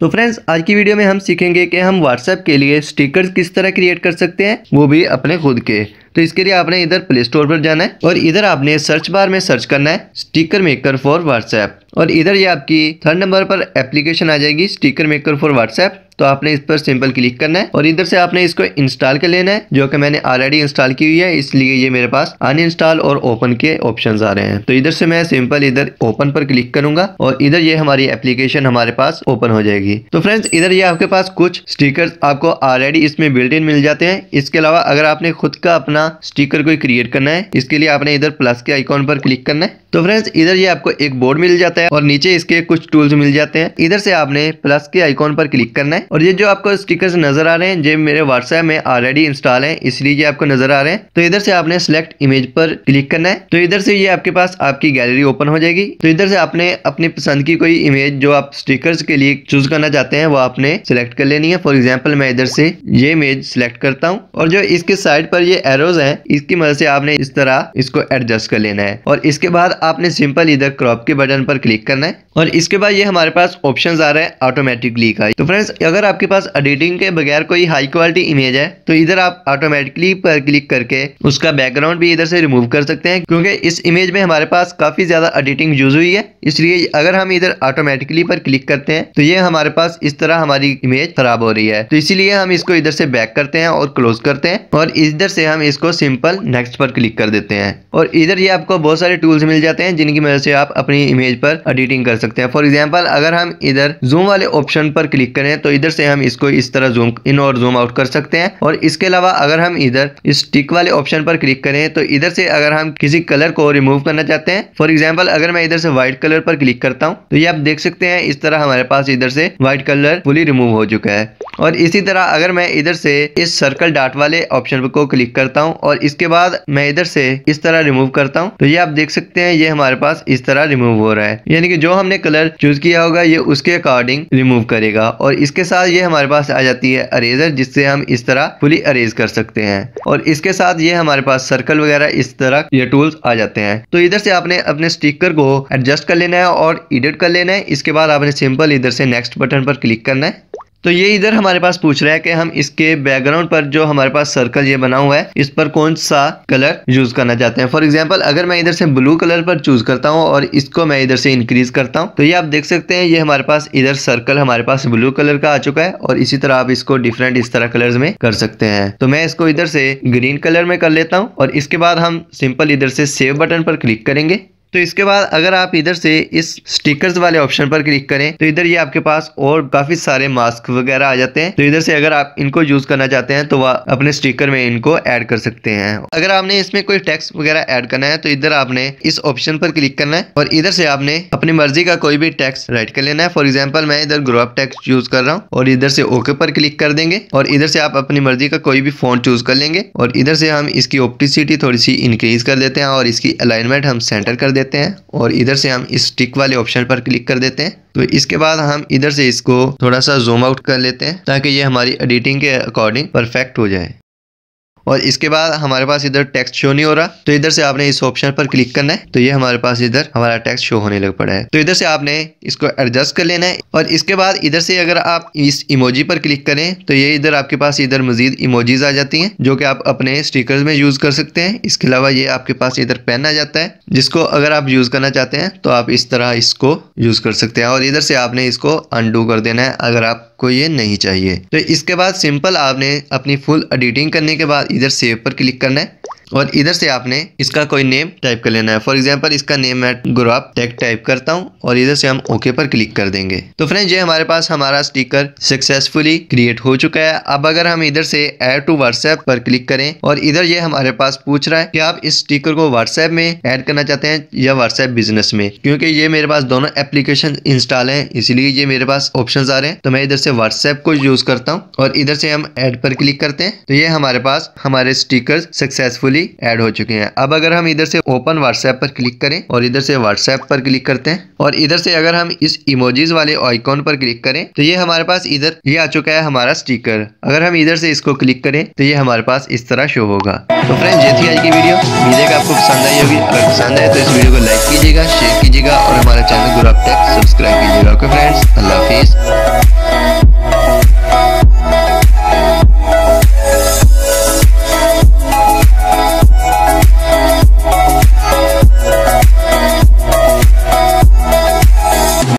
तो फ्रेंड्स आज की वीडियो में हम सीखेंगे कि हम व्हाट्सएप के लिए स्टिकर्स किस तरह क्रिएट कर सकते हैं वो भी अपने खुद के तो इसके लिए आपने इधर प्ले स्टोर पर जाना है और इधर आपने सर्च बार में सर्च करना है स्टिकर मेकर फॉर व्हाट्सएप और इधर ये आपकी थर्ड नंबर पर एप्लीकेशन आ जाएगी स्टिकर मेकर फॉर व्हाट्सएप तो आपने इस पर सिंपल क्लिक करना है और इधर से आपने इसको इंस्टॉल कर लेना है जो कि मैंने ऑलरेडी इंस्टॉल की हुई है इसलिए ये मेरे पास अनइंस्टॉल और ओपन के ऑप्शन आ रहे हैं तो इधर से मैं सिंपल इधर ओपन पर क्लिक करूंगा और इधर ये हमारी एप्लीकेशन हमारे पास ओपन हो जाएगी तो फ्रेंड्स इधर ये आपके पास कुछ स्टीकर आपको ऑलरेडी इसमें बिल्ट इन मिल जाते हैं इसके अलावा अगर आपने खुद का अपना स्टीकर कोई क्रिएट करना है इसके लिए आपने इधर प्लस के आइकॉन पर क्लिक करना है तो फ्रेंड्स इधर ये आपको एक बोर्ड मिल जाता है और नीचे इसके कुछ टूल्स मिल जाते हैं इधर से आपने प्लस के आइकॉन पर क्लिक करना है और ये जो आपको स्टिकर्स नजर आ रहे हैं ये मेरे व्हाट्सएप में ऑलरेडी इंस्टॉल है इसलिए ये आपको नजर आ रहे हैं तो इधर से आपने सिलेक्ट इमेज पर क्लिक करना है तो इधर से ये आपके पास आपकी गैलरी ओपन हो जाएगी तो इधर से आपने अपनी पसंद की कोई इमेज जो आप स्टिकर्स के लिए चूज करना चाहते हैं वो आपने सिलेक्ट कर लेनी है फॉर एग्जाम्पल मैं इधर से ये इमेज सिलेक्ट करता हूँ और जो इसके साइड पर ये एरोज है इसकी मदद से आपने इस तरह इसको एडजस्ट कर लेना है और इसके बाद आपने सिंपल इधर क्रॉप के बटन पर क्लिक करना है और इसके बाद ये हमारे पास ऑप्शन आ रहे हैं ऑटोमेटिकली का तो फ्रेंड्स अगर आपके पास एडिटिंग के बगैर कोई हाई क्वालिटी इमेज है तो इधर आप ऑटोमेटिकली पर क्लिक करके उसका बैकग्राउंड भी इधर से रिमूव कर सकते हैं क्योंकि इस इमेज में हमारे पास काफ़ी ज़्यादा एडिटिंग यूज़ हुई है इसलिए अगर हम इधर ऑटोमेटिकली पर क्लिक करते हैं तो ये हमारे पास इस तरह हमारी इमेज खराब हो रही है तो इसीलिए हम इसको इधर से बैक करते हैं और क्लोज करते हैं और इधर से हम इसको सिंपल नेक्स्ट पर क्लिक कर देते हैं और इधर ये आपको बहुत सारे टूल्स मिल जाते हैं जिनकी मदद से आप अपनी इमेज पर एडिटिंग कर सकते हैं फॉर एग्जाम्पल अगर हम इधर जूम वाले ऑप्शन पर क्लिक करें तो इधर इधर से हम इसको इस तरह जूम इन और जूम आउट कर सकते हैं और इसके अलावा अगर हम इधर इस टिक वाले ऑप्शन पर क्लिक करें तो इधर से अगर हम किसी कलर को रिमूव करना चाहते हैं फॉर एग्जाम्पल अगर मैं इधर से व्हाइट कलर पर क्लिक करता हूँ तो ये आप देख सकते हैं इस तरह हमारे पास इधर से व्हाइट कलर फुली रिमूव हो चुका है और इसी तरह अगर मैं इधर से इस सर्कल डाट वाले ऑप्शन को क्लिक करता हूँ और इसके बाद मैं इधर से इस तरह रिमूव करता हूँ तो ये आप देख सकते हैं ये हमारे पास इस तरह रिमूव हो रहा है यानी कि जो हमने कलर चूज किया होगा ये उसके अकॉर्डिंग रिमूव करेगा और इसके साथ साथ ये हमारे पास आ जाती है अरेजर जिससे हम इस तरह फुली अरेज कर सकते हैं और इसके साथ ये हमारे पास सर्कल वगैरह इस तरह ये टूल्स आ जाते हैं तो इधर से आपने अपने स्टिकर को एडजस्ट कर लेना है और एडिट कर लेना है इसके बाद आपने सिंपल इधर से नेक्स्ट बटन पर क्लिक करना है तो ये इधर हमारे पास पूछ रहा है कि हम इसके बैकग्राउंड पर जो हमारे पास सर्कल ये बना हुआ है इस पर कौन सा कलर यूज करना चाहते हैं फॉर एग्जाम्पल अगर मैं इधर से ब्लू कलर पर चूज करता हूँ और इसको मैं इधर से इंक्रीज करता हूँ तो ये आप देख सकते हैं ये हमारे पास इधर सर्कल हमारे पास ब्लू कलर का आ चुका है और इसी तरह आप इसको डिफरेंट इस तरह कलर में कर सकते हैं तो मैं इसको इधर से ग्रीन कलर में कर लेता हूँ और इसके बाद हम सिंपल इधर से सेव बटन पर क्लिक करेंगे तो इसके बाद अगर आप इधर से इस स्टिकर्स वाले ऑप्शन पर क्लिक करें तो इधर ये आपके पास और काफी सारे मास्क वगैरह आ जाते हैं तो इधर से अगर आप इनको यूज करना चाहते हैं तो वह अपने स्टिकर में इनको ऐड कर सकते हैं अगर आपने इसमें कोई टैक्स वगैरह ऐड करना है तो इधर आपने इस ऑप्शन पर क्लिक करना है और इधर से आपने अपनी मर्जी का कोई भी टैक्स राइट कर लेना है फॉर एग्जाम्पल मैं इधर ग्रोअप टैक्स यूज कर रहा हूँ और इधर से ओके पर क्लिक कर देंगे और इधर से आप अपनी मर्जी का कोई भी फोन चूज कर लेंगे और इधर से हम इसकी ऑप्टिसिटी थोड़ी सी इंक्रीज कर देते हैं और इसकी अलाइनमेंट हम सेंटर कर देते हैं देते हैं और इधर से हम इस टिक वाले ऑप्शन पर क्लिक कर देते हैं तो इसके बाद हम इधर से इसको थोड़ा सा जूम आउट कर लेते हैं ताकि ये हमारी एडिटिंग के अकॉर्डिंग परफेक्ट हो जाए और इसके बाद हमारे पास इधर टेक्स्ट शो नहीं हो रहा तो इधर से आपने इस ऑप्शन पर क्लिक करना है तो ये हमारे पास इधर हमारा टेक्स्ट शो होने लग पड़ा है तो इधर से आपने इसको एडजस्ट कर लेना है और इसके बाद इधर से अगर आप इस इमोजी पर क्लिक करें तो ये इधर आपके पास इधर मजीद इमोजीज आ जाती है जो कि आप अपने स्टीकर में यूज कर सकते हैं इसके अलावा ये आपके पास इधर पेन आ जाता है जिसको अगर आप यूज करना चाहते हैं तो आप इस तरह इसको यूज कर सकते हैं और इधर से आपने इसको अनडू कर देना है अगर आप आपको ये नहीं चाहिए तो इसके बाद सिंपल आपने अपनी फुल एडिटिंग करने के बाद इधर सेव पर क्लिक करना है और इधर से आपने इसका कोई नेम टाइप कर लेना है फॉर एग्जाम्पल इसका नेम मैं गुराब टेक टाइप करता हूँ और इधर से हम ओके पर क्लिक कर देंगे तो फ्रेंड ये हमारे पास हमारा स्टीकर सक्सेसफुली क्रिएट हो चुका है अब अगर हम इधर से एड टू व्हाट्सएप पर क्लिक करें और इधर ये हमारे पास पूछ रहा है कि आप इस स्टीकर को व्हाट्सएप में ऐड करना चाहते हैं या व्हाट्सएप बिजनेस में क्योंकि ये मेरे पास दोनों एप्लीकेशन इंस्टॉल है इसीलिए ये मेरे पास ऑप्शन आ रहे हैं तो मैं इधर से व्हाट्सएप को यूज करता हूँ और इधर से हम एड पर क्लिक करते हैं तो ये हमारे पास हमारे स्टीकर सक्सेसफुल सक्सेसफुली ऐड हो चुके हैं अब अगर हम इधर से ओपन व्हाट्सएप पर क्लिक करें और इधर से व्हाट्सएप पर क्लिक करते हैं और इधर से अगर हम इस इमोजीज वाले आइकॉन पर क्लिक करें तो ये हमारे पास इधर ये आ चुका है हमारा स्टिकर अगर हम इधर से इसको क्लिक करें तो ये हमारे पास इस तरह शो होगा तो फ्रेंड ये थी आज की वीडियो उम्मीद आपको पसंद आई होगी अगर पसंद आए तो इस वीडियो को लाइक कीजिएगा शेयर कीजिएगा और हमारे चैनल गुरु टेक सब्सक्राइब कीजिएगा ओके फ्रेंड्स अल्लाह हाफिज़